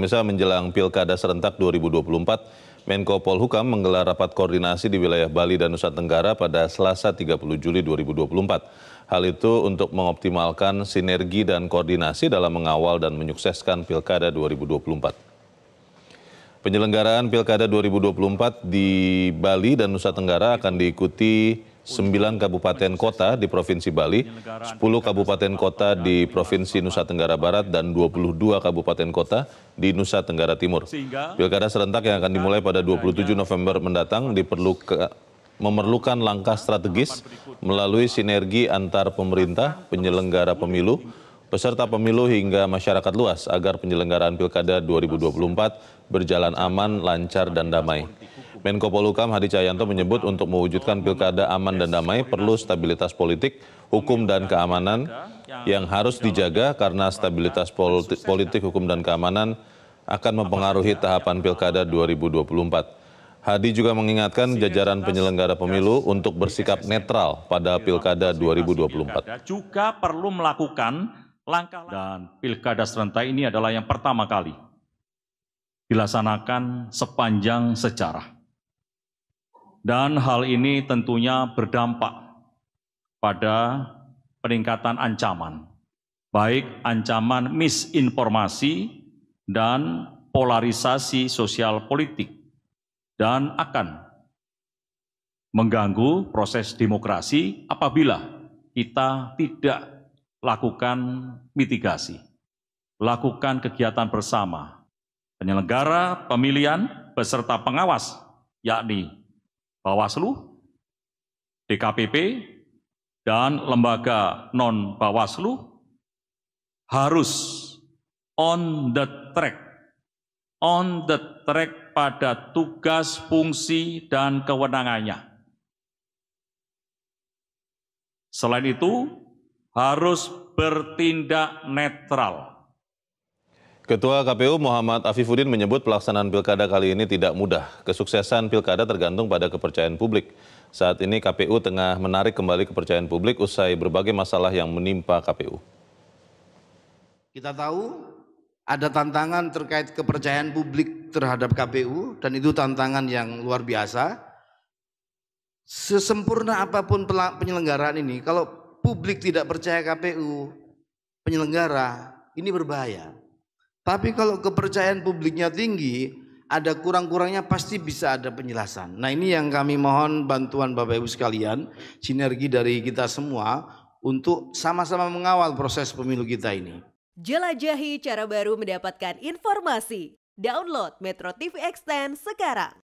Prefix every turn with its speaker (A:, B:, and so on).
A: Misal menjelang Pilkada Serentak 2024, Menko Polhukam menggelar rapat koordinasi di wilayah Bali dan Nusa Tenggara pada Selasa 30 Juli 2024. Hal itu untuk mengoptimalkan sinergi dan koordinasi dalam mengawal dan menyukseskan Pilkada 2024. Penyelenggaraan Pilkada 2024 di Bali dan Nusa Tenggara akan diikuti 9 kabupaten kota di Provinsi Bali, 10 kabupaten kota di Provinsi Nusa Tenggara Barat, dan 22 kabupaten kota di Nusa Tenggara Timur. Pilkada serentak yang akan dimulai pada 27 November mendatang diperlukan memerlukan langkah strategis melalui sinergi antar pemerintah, penyelenggara pemilu, peserta pemilu hingga masyarakat luas agar penyelenggaraan Pilkada 2024 berjalan aman, lancar, dan damai. Menko Polhukam Hadi Cahyanto menyebut untuk mewujudkan pilkada aman dan damai perlu stabilitas politik, hukum dan keamanan yang harus dijaga karena stabilitas politik, politik hukum dan keamanan akan mempengaruhi tahapan pilkada 2024. Hadi juga mengingatkan jajaran penyelenggara pemilu untuk bersikap netral pada pilkada 2024.
B: Juga perlu melakukan langkah dan pilkada serentak ini adalah yang pertama kali dilaksanakan sepanjang sejarah. Dan hal ini tentunya berdampak pada peningkatan ancaman, baik ancaman misinformasi dan polarisasi sosial politik, dan akan mengganggu proses demokrasi apabila kita tidak lakukan mitigasi, lakukan kegiatan bersama penyelenggara pemilihan beserta pengawas, yakni Bawaslu, DKPP, dan lembaga non-Bawaslu harus on the track, on the track pada tugas, fungsi, dan kewenangannya. Selain itu, harus bertindak netral
A: Ketua KPU Muhammad Afifuddin menyebut pelaksanaan pilkada kali ini tidak mudah. Kesuksesan pilkada tergantung pada kepercayaan publik. Saat ini KPU tengah menarik kembali kepercayaan publik usai berbagai masalah yang menimpa KPU.
C: Kita tahu ada tantangan terkait kepercayaan publik terhadap KPU dan itu tantangan yang luar biasa. Sesempurna apapun penyelenggaraan ini, kalau publik tidak percaya KPU, penyelenggara, ini berbahaya. Tapi kalau kepercayaan publiknya tinggi, ada kurang-kurangnya pasti bisa ada penjelasan. Nah ini yang kami mohon bantuan Bapak Ibu sekalian, sinergi dari kita semua untuk sama-sama mengawal proses pemilu kita ini.
B: Jelajahi cara baru mendapatkan informasi. Download Metro TV Extend sekarang.